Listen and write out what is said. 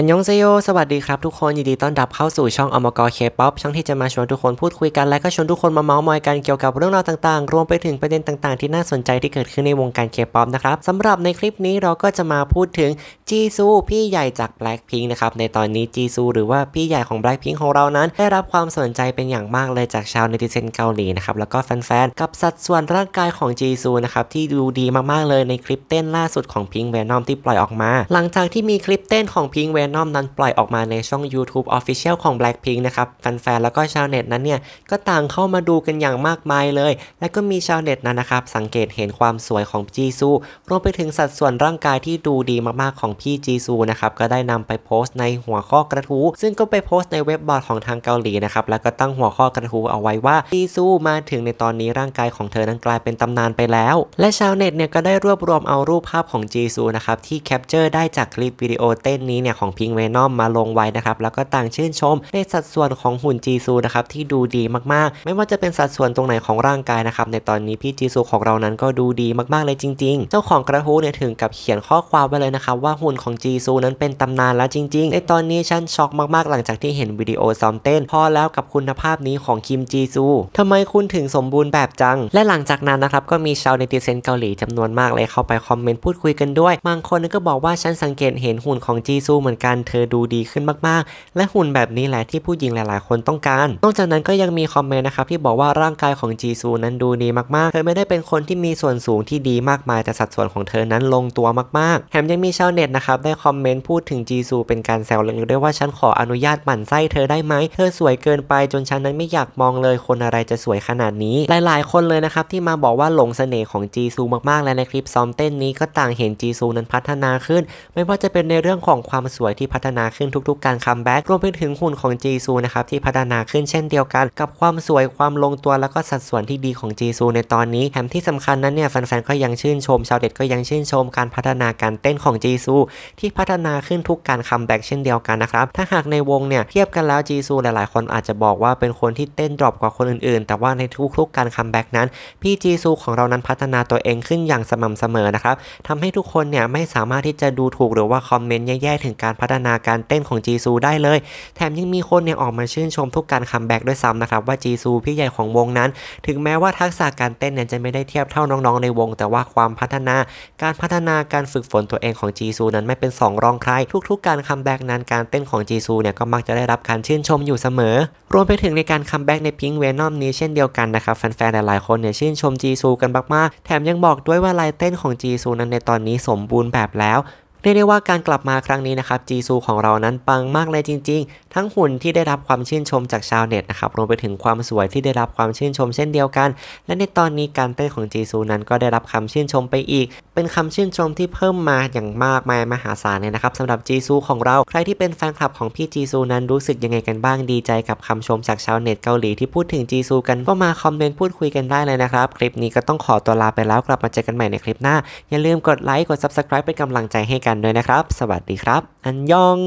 ฮันยองเซโยสวัสดีครับทุกคน ยินดีต้อนรับเข้าสู่ช่องอมกอเคป๊อปช่องที่จะมาชวนทุกคนพูดคุยกันและก็ชวนทุกคนมาเมาส์มอยกันเกี่ยวกับเรื่องราวต่างๆ รวมไปถึงประเด็นต่างๆที่น่าสนใจที่เกิดขึ้นในวงการเคป๊อปนะครับสำหรับในคลิปนี้เราก็จะมาพูดถึง จีซู พี่ใหญ่จาก b l a c k ิงค์นะครับในตอนนี้ จีซูหรือว่าพี่ใหญ่ของ b l a c k ิงค์ของเรานั้น ได้รับความสนใจเป็นอย่างมากเลยจากชาวเนติเซนเกาหลีนะครับแล้วก็แฟนๆกับสัดส่วนร่างกายของจีซูนะครับที่ดูดีมากๆเลยในคลิปเต้นล่าสุดของพิงแวนอมที่ปล่อยออกมา หลังจากที่มีคลิปเต้นของพิงค์ n o m นั้นปล่อยออกมาในช่อง YouTube Official ของ Blackpink นะครับแฟนๆ แล้วก็ชาวเน็ตนั้นเนี่ย ก็ต่างเข้ามาดูกันอย่างมากมายเลยและก็มีชาวเน็ตนั้นนะครับ สังเกตเห็นความสวยของจีซูรวมไปถึงสัดส่วนร่างกายที่ดูดีมากๆของพี่จีซูนะครับก็ได้นำไปโพสต์ในหัวข้อกระทู้ซึ่งก็ไปโพสต์ในเว็บบอร์ดของทางเกาหลีนะครับแล้วก็ตั้งหัวข้อกระทู้เอาไว้ว่าจีซูมาถึงในตอนนี้ร่างกายของเธอนั้นกลายเป็นตำนานไปแล้วและชาวเน็ตเนี่ยก็ได้รวบรวมเอารูปภาพของจีซูนะครับที่แคปเจอร์ได้จากคลิปวิดีโอเต้นนี้เนี่ยของพิงเวนอมมาลงไว้นะครับแล้วก็ต่างชื่นชม ในสัดส่วนของหุ่นจีซูนะครับที่ดูดีมากๆ ไม่ว่าจะเป็นสัดส่วนตรงไหนของร่างกายนะครับในตอนนี้พี่จีซู ของเรานั้นก็ดูดีมากๆเลยจริงๆ เจ้าของกระทู้เนี่ยถึงกับเขียนข้อความไว้เลยนะครับ ว่าหุ่นของจีซูนั้นเป็นตำนานแล้วจริงๆ ในตอนนี้ฉันช็อกมากๆ หลังจากที่เห็นวิดีโอซ้อมเต้นพอแล้วกับคุณภาพนี้ของคิมจีซูทำไมคุณถึงสมบูรณ์แบบจัง และหลังจากนั้นนะครับก็มีชาวเนติเซนเกาหลีจำนวนมากเลยเข้าไปคอมเมนต์พูดคุยกันด้วยบางคนก็บอกว่าฉันสังเกตเห็นหุ่นของจีซูเหมือนกันเธอดูดีขึ้นมาก ๆและหุ่นแบบนี้แหละที่ผู้หญิงหลายๆ คนต้องการ นอกจากนั้นก็ยังมีคอมเมนต์นะครับที่บอกว่าร่างกายของจีซูนั้นดูดีมากๆเธอไม่ได้เป็นคนที่มีส่วนสูงที่ดีมากมายแต่สัดส่วนของเธอนั้นลงตัวมาก ๆแถมยังมีชาวเน็ตนะครับได้คอมเมนต์พูดถึงจีซูเป็นการแซวเล็กๆด้วยว่าฉันขออนุญาตหมั่นไส้เธอได้ไหมเธอสวยเกินไปจนฉันนั้นไม่อยากมองเลย คนอะไรจะสวยขนาดนี้ หลาย ๆ คนเลยนะครับที่มาบอกว่าหลงเสน่ห์ของจีซูมากๆ และในคลิปซ้อมเต้นนี้ก็ต่างเห็นจีซูนั้นพัฒนาขึ้น ไม่ว่าจะเป็นในเรื่องของความสวยที่พัฒนาขึ้นทุกๆการคัมแบ็กรวมไปถึงหุ่นของจีซูนะครับที่พัฒนาขึ้นเช่นเดียวกัน กับความสวยความลงตัวแล้วก็สัดส่วนที่ดีของจีซูในตอนนี้แถมที่สำคัญนั้นเนี่ยแฟนๆก็ยังชื่นชมชาวเด็ดก็ยังชื่นชมการพัฒนาการเต้นของจีซูที่พัฒนาขึ้นทุกการคัมแบ็กเช่นเดียวกันนะครับถ้าหากในวงเนี่ยเทียบกันแล้วจีซูหลายๆ คนอาจจะบอกว่าเป็นคนที่เต้นดรอปกว่าคนอื่นๆแต่ว่าในทุกๆการคัมแบ็กนั้นพี่จีซูของเรานั้นพัฒนาตัวเองขึ้นอย่างสม่ำเสมอนะครับทำให้ทุกคนเนี่ยไม่สามารถที่จะดูถูกหรือว่าคอมเมนต์แย่ๆถึงการพัฒนาการเต้นของจีซูได้เลย แถมยังมีคนเนี่ยออกมาชื่นชมทุกการคัมแบ็กด้วยซ้ำนะครับว่าจีซูพี่ใหญ่ของวงนั้น ถึงแม้ว่าทักษะการเต้นเนี่ยจะไม่ได้เทียบเท่าน้องๆ ในวง แต่ว่าความพัฒนาการพัฒนาการฝึกฝนตัวเองของจีซูนั้นไม่เป็นสองรองใคร ทุกๆการคัมแบ็กนั้นการเต้นของจีซูเนี่ยก็มักจะได้รับการชื่นชมอยู่เสมอ รวมไปถึงในการคัมแบ็กในพิงเวนอมนี้เช่นเดียวกันนะครับแฟนๆหลายๆคนเนี่ยชื่นชมจีซูกันมากๆ แถมยังบอกด้วยว่าลายเต้นของจีซูนั้นในตอนนี้สมบูรณ์แบบแล้วเรียกได้ว่าการกลับมาครั้งนี้นะครับจีซูของเรานั้นปังมากเลยจริง ๆทั้งหุ่นที่ได้รับความชื่นชมจากชาวเน็ตนะครับรวมไปถึงความสวยที่ได้รับความชื่นชมเช่นเดียวกัน และในตอนนี้การเต้นของจีซูนั้นก็ได้รับคำชื่นชมไปอีก เป็นคำชื่นชมที่เพิ่มมาอย่างมากมายมหาศาลเลยนะครับสำหรับจีซูของเราใครที่เป็นแฟนคลับของพี่จีซูนั้นรู้สึกยังไงกันบ้างดีใจกับคำชมจากชาวเน็ตเกาหลีที่พูดถึงจีซูกันก็มาคอมเมนต์พูดคุยกันได้เลยนะครับคลิปนี้ก็ต้องขอตัวลาไปแล้วกลับมาเจอกันใหม่ในคลิปหน้าอย่าลืมกดไลค์กด subscribe เป็นกำลังใจให้กันด้วยนะครับ สวัสดีครับ อันยอง